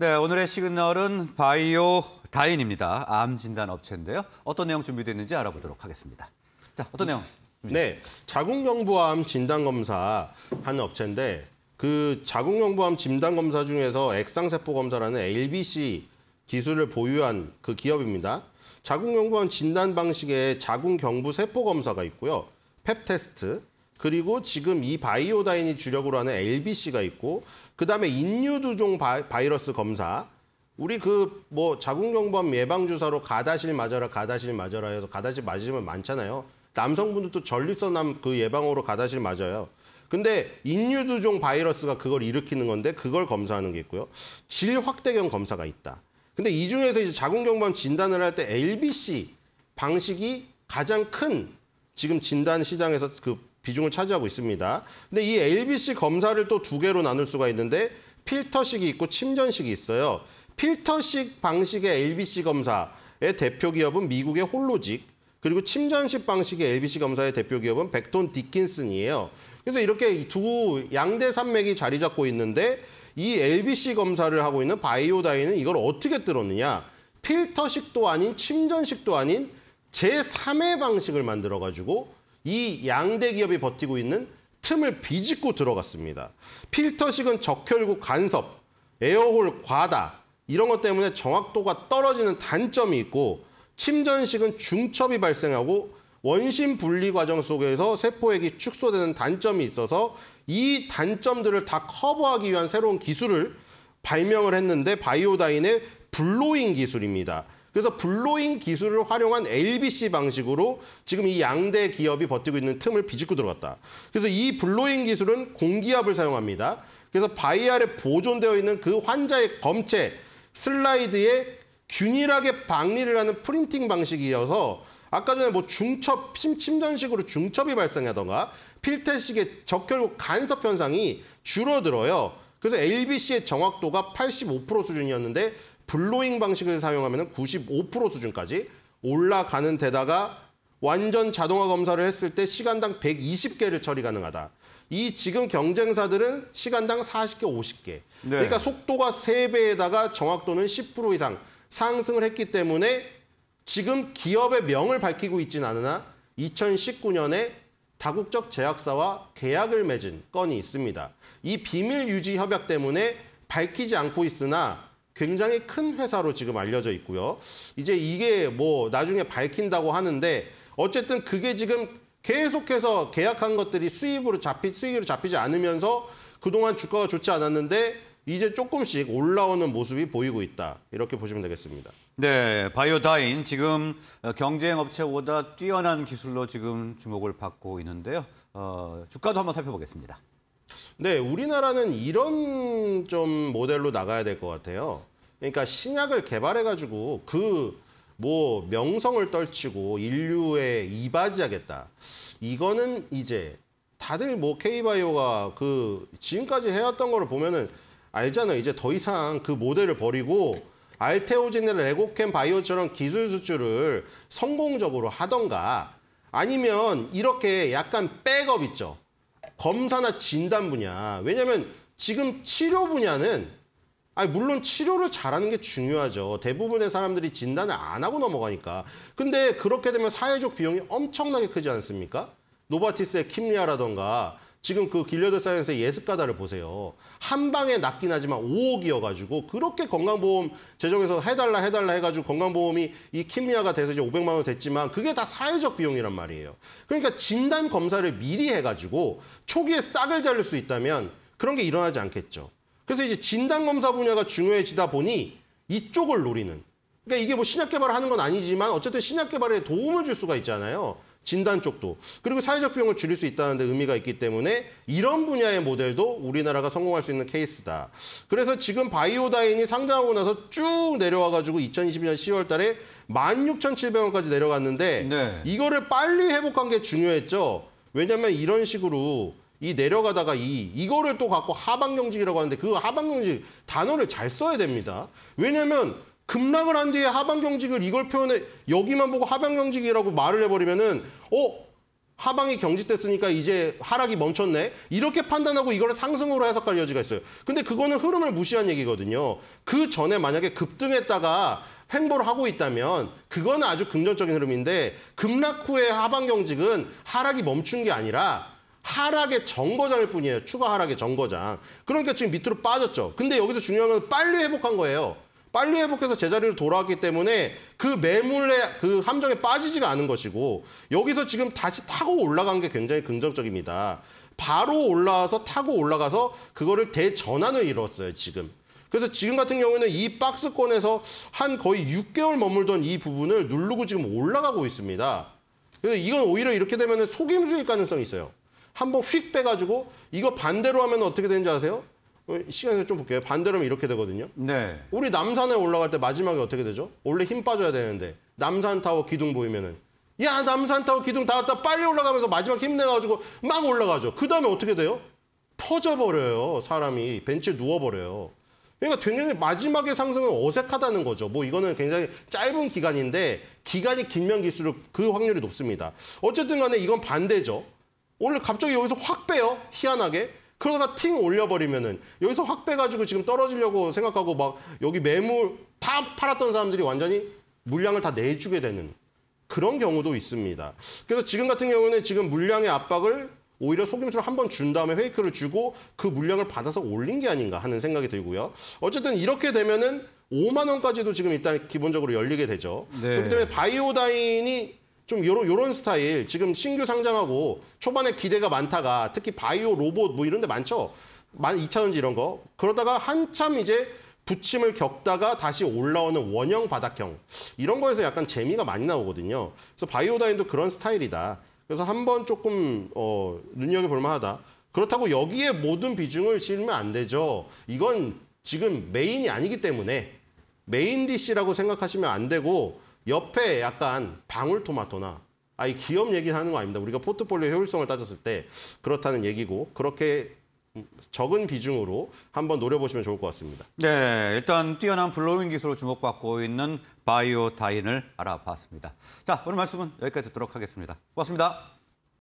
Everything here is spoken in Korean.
네, 오늘의 시그널은 바이오 다인입니다. 암 진단 업체인데요. 어떤 내용 준비됐는지 알아보도록 하겠습니다. 자, 어떤 내용? 네, 자궁경부암 진단 검사 한 업체인데 그 자궁경부암 진단 검사 중에서 액상세포 검사라는 LBC 기술을 보유한 그 기업입니다. 자궁경부암 진단 방식에 자궁경부 세포 검사가 있고요. 펩 테스트, 그리고 지금 이 바이오다인이 주력으로 하는 LBC가 있고 그다음에 인유두종 바이러스 검사 우리 그 뭐 자궁경부암 예방 주사로 가다실 맞아라 가다실 맞아라 해서 가다실 맞으면 많잖아요. 남성분들도 전립선암 그 예방으로 가다실 맞아요. 근데 인유두종 바이러스가 그걸 일으키는 건데 그걸 검사하는 게 있고요. 질 확대경 검사가 있다. 근데 이 중에서 이제 자궁경부암 진단을 할 때 LBC 방식이 가장 큰 지금 진단 시장에서 그 비중을 차지하고 있습니다. 근데 이 LBC 검사를 또 두 개로 나눌 수가 있는데 필터식이 있고 침전식이 있어요. 필터식 방식의 LBC 검사의 대표 기업은 미국의 홀로직, 그리고 침전식 방식의 LBC 검사의 대표 기업은 백톤 디킨슨이에요. 그래서 이렇게 두 양대 산맥이 자리 잡고 있는데 이 LBC 검사를 하고 있는 바이오다이는 이걸 어떻게 들었느냐 필터식도 아닌 침전식도 아닌 제3의 방식을 만들어가지고 이 양대 기업이 버티고 있는 틈을 비집고 들어갔습니다. 필터식은 적혈구 간섭, 에어홀 과다 이런 것 때문에 정확도가 떨어지는 단점이 있고 침전식은 중첩이 발생하고 원심 분리 과정 속에서 세포액이 축소되는 단점이 있어서 이 단점들을 다 커버하기 위한 새로운 기술을 발명을 했는데 바이오다인의 블로잉 기술입니다. 그래서 블로잉 기술을 활용한 LBC 방식으로 지금 이 양대 기업이 버티고 있는 틈을 비집고 들어갔다. 그래서 이 블로잉 기술은 공기압을 사용합니다. 그래서 바이알에 보존되어 있는 그 환자의 검체 슬라이드에 균일하게 박리를 하는 프린팅 방식이어서 아까 전에 뭐 중첩, 침전식으로 중첩이 발생하던가 필테식의 적혈구 간섭 현상이 줄어들어요. 그래서 LBC의 정확도가 85% 수준이었는데 블로잉 방식을 사용하면 95% 수준까지 올라가는 데다가 완전 자동화 검사를 했을 때 시간당 120개를 처리 가능하다. 이 지금 경쟁사들은 시간당 40개, 50개. 네. 그러니까 속도가 3배에다가 정확도는 10% 이상 상승을 했기 때문에 지금 기업의 명을 밝히고 있지는 않으나 2019년에 다국적 제약사와 계약을 맺은 건이 있습니다. 이 비밀 유지 협약 때문에 밝히지 않고 있으나 굉장히 큰 회사로 지금 알려져 있고요. 이제 이게 뭐 나중에 밝힌다고 하는데 어쨌든 그게 지금 계속해서 계약한 것들이 수입으로 잡히 수익으로 잡히지 않으면서 그동안 주가가 좋지 않았는데 이제 조금씩 올라오는 모습이 보이고 있다. 이렇게 보시면 되겠습니다. 네, 바이오다인 지금 경쟁 업체보다 뛰어난 기술로 지금 주목을 받고 있는데요. 어, 주가도 한번 살펴보겠습니다. 네, 우리나라는 이런 좀 모델로 나가야 될 것 같아요. 그러니까 신약을 개발해가지고 그 뭐 명성을 떨치고 인류에 이바지하겠다. 이거는 이제 다들 뭐 K바이오가 그 지금까지 해왔던 거를 보면은 알잖아요. 이제 더 이상 그 모델을 버리고 알테오진의 레고캠 바이오처럼 기술 수출을 성공적으로 하던가 아니면 이렇게 약간 백업 있죠. 검사나 진단 분야. 왜냐하면 지금 치료 분야는 아니 물론 치료를 잘하는 게 중요하죠. 대부분의 사람들이 진단을 안 하고 넘어가니까. 근데 그렇게 되면 사회적 비용이 엄청나게 크지 않습니까? 노바티스의 킴리아라던가 지금 그 길려드 사이언스의 예습가다를 보세요. 한 방에 낫긴 하지만 5억이어가지고 그렇게 건강보험 재정에서 해달라 해달라 해가지고 건강보험이 이킴미아가 돼서 이제 500만 원 됐지만 그게 다 사회적 비용이란 말이에요. 그러니까 진단 검사를 미리 해가지고 초기에 싹을 자를 수 있다면 그런 게 일어나지 않겠죠. 그래서 이제 진단 검사 분야가 중요해지다 보니 이쪽을 노리는. 그러니까 이게 뭐 신약 개발을 하는 건 아니지만 어쨌든 신약 개발에 도움을 줄 수가 있잖아요. 진단 쪽도 그리고 사회적 비용을 줄일 수 있다는 데 의미가 있기 때문에 이런 분야의 모델도 우리나라가 성공할 수 있는 케이스다. 그래서 지금 바이오다인이 상장하고 나서 쭉 내려와 가지고 2022년 10월 달에 16,700원까지 내려갔는데 네. 이거를 빨리 회복한 게 중요했죠. 왜냐면 이런 식으로 이 내려가다가 이 이거를 또 갖고 하방경직이라고 하는데 그 하방경직 단어를 잘 써야 됩니다. 왜냐면 급락을 한 뒤에 하방 경직을 이걸 표현해 여기만 보고 하방 경직이라고 말을 해버리면은 어 하방이 경직됐으니까 이제 하락이 멈췄네 이렇게 판단하고 이걸 상승으로 해석할 여지가 있어요. 근데 그거는 흐름을 무시한 얘기거든요. 그 전에 만약에 급등했다가 횡보를 하고 있다면 그거는 아주 긍정적인 흐름인데 급락 후에 하방 경직은 하락이 멈춘 게 아니라 하락의 정거장일 뿐이에요. 추가 하락의 정거장. 그러니까 지금 밑으로 빠졌죠. 근데 여기서 중요한 건 빨리 회복한 거예요. 빨리 회복해서 제자리로 돌아왔기 때문에 그 매물의 그 함정에 빠지지가 않은 것이고 여기서 지금 다시 타고 올라간 게 굉장히 긍정적입니다. 바로 올라와서 타고 올라가서 그거를 대전환을 이뤘어요, 지금. 그래서 지금 같은 경우에는 이 박스권에서 한 거의 6개월 머물던 이 부분을 누르고 지금 올라가고 있습니다. 그래서 이건 오히려 이렇게 되면 속임 수일 가능성이 있어요. 한번 휙 빼가지고 이거 반대로 하면 어떻게 되는지 아세요? 어, 시간을좀 볼게요. 반대로 면 이렇게 되거든요. 네. 우리 남산에 올라갈 때 마지막에 어떻게 되죠? 원래 힘 빠져야 되는데 남산타워 기둥 보이면은 야 남산타워 기둥 다 왔다 빨리 올라가면서 마지막 힘내가지고 막 올라가죠. 그 다음에 어떻게 돼요? 퍼져버려요. 사람이 벤치에 누워버려요. 그러니까 굉장히 마지막에 상승은 어색하다는 거죠. 뭐 이거는 굉장히 짧은 기간인데 기간이 길면 길수록 그 확률이 높습니다. 어쨌든 간에 이건 반대죠. 원래 갑자기 여기서 확 빼요. 희한하게. 그러다 팅 올려버리면은 여기서 확 빼가지고 지금 떨어지려고 생각하고 막 여기 매물 다 팔았던 사람들이 완전히 물량을 다 내주게 되는 그런 경우도 있습니다. 그래서 지금 같은 경우는 지금 물량의 압박을 오히려 속임수를 한번 준 다음에 페이크를 주고 그 물량을 받아서 올린 게 아닌가 하는 생각이 들고요. 어쨌든 이렇게 되면은 5만 원까지도 지금 일단 기본적으로 열리게 되죠. 네. 그렇기 때문에 바이오다인이 좀 요런, 요런 스타일 지금 신규 상장하고 초반에 기대가 많다가 특히 바이오 로봇 뭐 이런 데 많죠. 만 2차전지 이런 거. 그러다가 한참 이제 부침을 겪다가 다시 올라오는 원형 바닥형. 이런 거에서 약간 재미가 많이 나오거든요. 그래서 바이오다인도 그런 스타일이다. 그래서 한번 조금 어, 눈여겨볼 만하다. 그렇다고 여기에 모든 비중을 실으면 안 되죠. 이건 지금 메인이 아니기 때문에 메인 DC라고 생각하시면 안 되고 옆에 약간 방울토마토나 아이 기업 얘기 하는 거 아닙니다. 우리가 포트폴리오 효율성을 따졌을 때 그렇다는 얘기고 그렇게 적은 비중으로 한번 노려보시면 좋을 것 같습니다. 네, 일단 뛰어난 블로잉 기술로 주목받고 있는 바이오다인을 알아봤습니다. 자, 오늘 말씀은 여기까지 듣도록 하겠습니다. 고맙습니다.